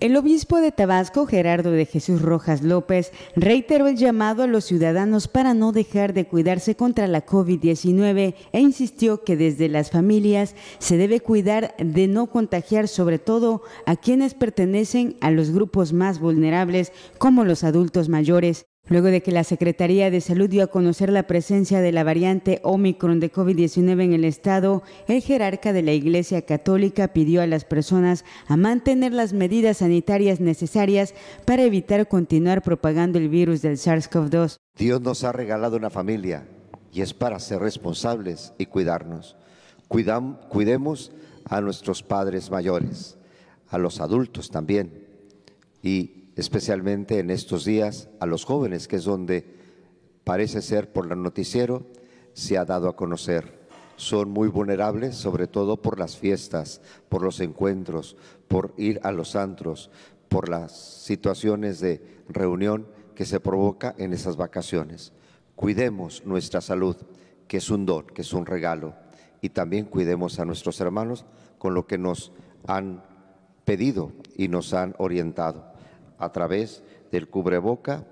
El obispo de Tabasco, Gerardo de Jesús Rojas López, reiteró el llamado a los ciudadanos para no dejar de cuidarse contra la COVID-19 e insistió que desde las familias se debe cuidar de no contagiar sobre todo a quienes pertenecen a los grupos más vulnerables como los adultos mayores. Luego de que la Secretaría de Salud dio a conocer la presencia de la variante Omicron de COVID-19 en el estado, el jerarca de la Iglesia Católica pidió a las personas a mantener las medidas sanitarias necesarias para evitar continuar propagando el virus del SARS-CoV-2. Dios nos ha regalado una familia y es para ser responsables y cuidarnos. cuidemos a nuestros padres mayores, a los adultos también y especialmente en estos días a los jóvenes, que es donde parece ser por la noticiero se ha dado a conocer. Son muy vulnerables, sobre todo por las fiestas, por los encuentros, por ir a los antros, por las situaciones de reunión que se provoca en esas vacaciones. Cuidemos nuestra salud, que es un don, que es un regalo, y también cuidemos a nuestros hermanos con lo que nos han pedido y nos han orientado a través del cubreboca,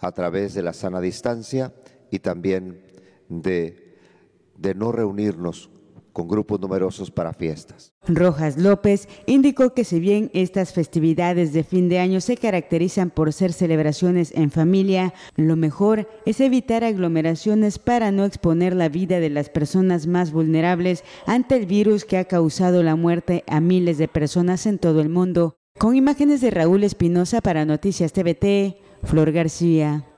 a través de la sana distancia y también de, de no reunirnos con grupos numerosos para fiestas. Rojas López indicó que si bien estas festividades de fin de año se caracterizan por ser celebraciones en familia, lo mejor es evitar aglomeraciones para no exponer la vida de las personas más vulnerables ante el virus que ha causado la muerte a miles de personas en todo el mundo. Con imágenes de Raúl Espinosa para Noticias TVT, Flor García.